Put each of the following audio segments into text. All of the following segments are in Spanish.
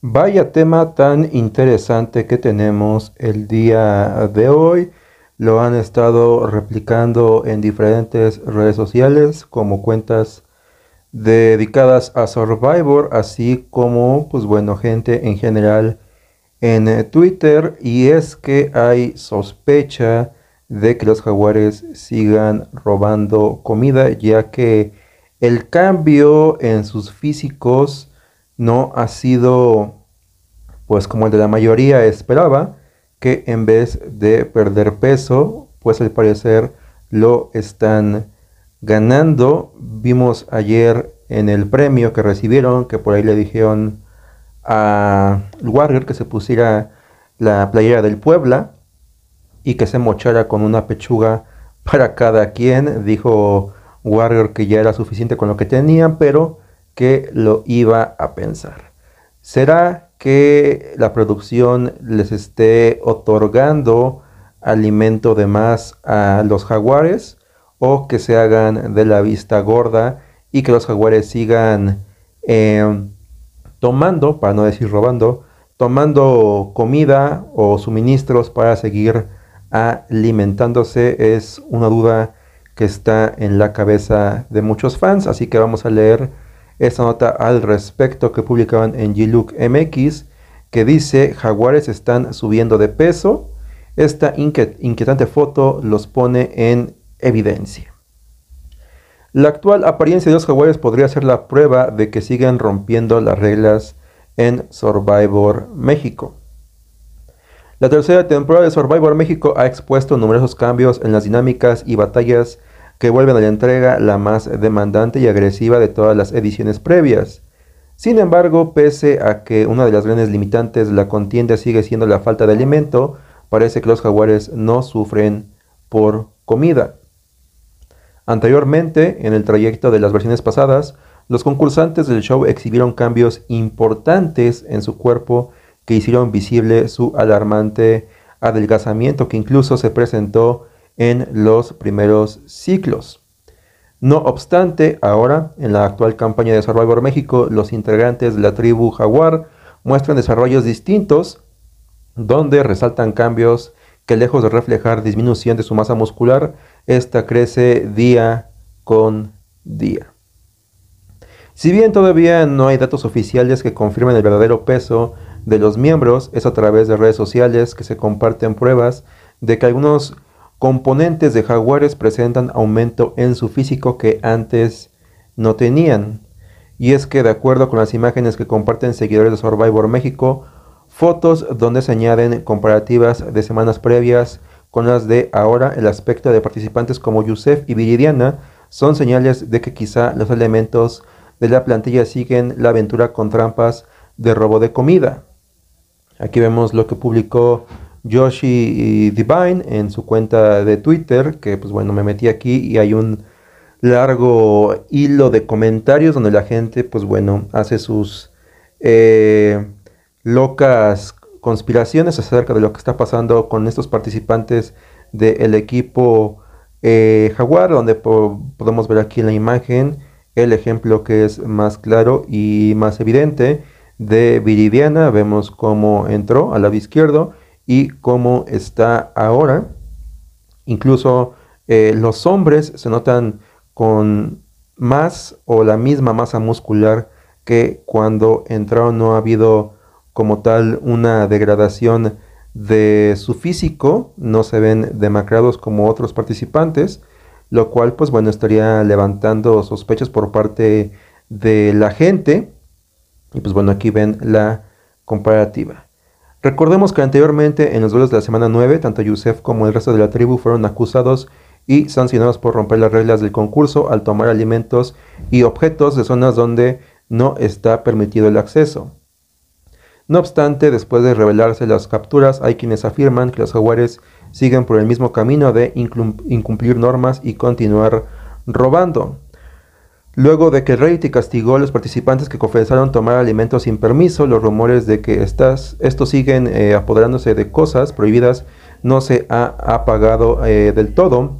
Vaya tema tan interesante que tenemos el día de hoy. Lo han estado replicando en diferentes redes sociales como cuentas dedicadas a Survivor, así como pues bueno, gente en general en eh, Twitter y es que hay sospecha de que los jaguares sigan robando comida ya que el cambio en sus físicos no ha sido, pues como el de la mayoría esperaba, que en vez de perder peso, pues al parecer lo están ganando. Vimos ayer en el premio que recibieron, que por ahí le dijeron a Warrior que se pusiera la playera del Puebla y que se mochara con una pechuga para cada quien. Dijo Warrior que ya era suficiente con lo que tenían pero que lo iba a pensar. ¿Será que la producción les esté otorgando alimento de más a los jaguares o que se hagan de la vista gorda y que los jaguares sigan eh, tomando, para no decir robando, tomando comida o suministros para seguir alimentándose es una duda que está en la cabeza de muchos fans, así que vamos a leer esta nota al respecto que publicaban en G-Look MX, que dice jaguares están subiendo de peso. Esta inquietante foto los pone en evidencia. La actual apariencia de los jaguares podría ser la prueba de que siguen rompiendo las reglas en Survivor México. La tercera temporada de Survivor México ha expuesto numerosos cambios en las dinámicas y batallas que vuelven a la entrega la más demandante y agresiva de todas las ediciones previas. Sin embargo, pese a que una de las grandes limitantes de la contienda sigue siendo la falta de alimento, parece que los jaguares no sufren por comida. Anteriormente, en el trayecto de las versiones pasadas, los concursantes del show exhibieron cambios importantes en su cuerpo que hicieron visible su alarmante adelgazamiento que incluso se presentó en los primeros ciclos. No obstante, ahora, en la actual campaña de Survivor México, los integrantes de la tribu Jaguar muestran desarrollos distintos, donde resaltan cambios que lejos de reflejar disminución de su masa muscular, esta crece día con día. Si bien todavía no hay datos oficiales que confirmen el verdadero peso de los miembros, es a través de redes sociales que se comparten pruebas de que algunos Componentes de Jaguares presentan aumento en su físico que antes no tenían. Y es que de acuerdo con las imágenes que comparten seguidores de Survivor México, fotos donde se añaden comparativas de semanas previas con las de ahora, el aspecto de participantes como Yusef y Viridiana son señales de que quizá los elementos de la plantilla siguen la aventura con trampas de robo de comida. Aquí vemos lo que publicó Yoshi Divine en su cuenta de Twitter, que pues bueno, me metí aquí y hay un largo hilo de comentarios donde la gente pues bueno, hace sus eh, locas conspiraciones acerca de lo que está pasando con estos participantes del equipo eh, Jaguar, donde podemos ver aquí en la imagen el ejemplo que es más claro y más evidente de Viridiana. Vemos cómo entró al lado izquierdo y cómo está ahora. Incluso eh, los hombres se notan con más o la misma masa muscular que cuando entraron no ha habido como tal una degradación de su físico, no se ven demacrados como otros participantes, lo cual pues bueno estaría levantando sospechas por parte de la gente. Y pues bueno, aquí ven la comparativa. Recordemos que anteriormente en los duelos de la semana 9, tanto Yusef como el resto de la tribu fueron acusados y sancionados por romper las reglas del concurso al tomar alimentos y objetos de zonas donde no está permitido el acceso. No obstante, después de revelarse las capturas, hay quienes afirman que los jaguares siguen por el mismo camino de incumplir normas y continuar robando. Luego de que Reiti castigó a los participantes que confesaron tomar alimentos sin permiso, los rumores de que estas, estos siguen eh, apoderándose de cosas prohibidas no se ha apagado eh, del todo.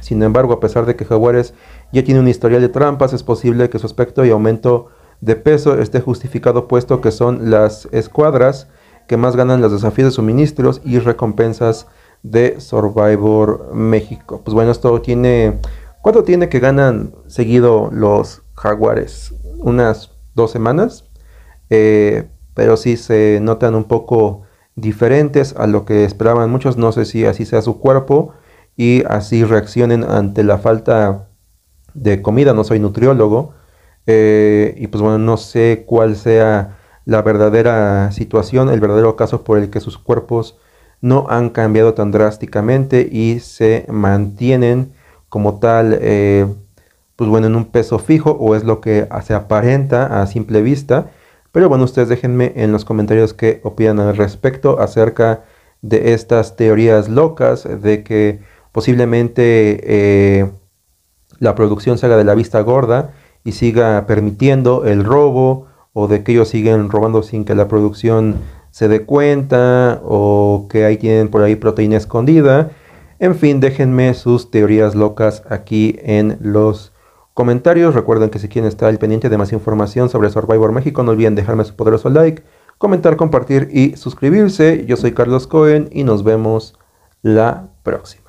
Sin embargo, a pesar de que Jaguares ya tiene un historial de trampas, es posible que su aspecto y aumento de peso esté justificado puesto que son las escuadras que más ganan los desafíos de suministros y recompensas de Survivor México. Pues bueno, esto tiene ¿Cuánto tiene que ganan seguido los jaguares? Unas dos semanas. Eh, pero sí se notan un poco diferentes a lo que esperaban muchos. No sé si así sea su cuerpo y así reaccionen ante la falta de comida. No soy nutriólogo. Eh, y pues bueno, no sé cuál sea la verdadera situación, el verdadero caso por el que sus cuerpos no han cambiado tan drásticamente y se mantienen como tal, eh, pues bueno, en un peso fijo o es lo que se aparenta a simple vista. Pero bueno, ustedes déjenme en los comentarios qué opinan al respecto acerca de estas teorías locas de que posiblemente eh, la producción salga de la vista gorda y siga permitiendo el robo o de que ellos siguen robando sin que la producción se dé cuenta o que ahí tienen por ahí proteína escondida en fin, déjenme sus teorías locas aquí en los comentarios. Recuerden que si quieren estar al pendiente de más información sobre Survivor México, no olviden dejarme su poderoso like, comentar, compartir y suscribirse. Yo soy Carlos Cohen y nos vemos la próxima.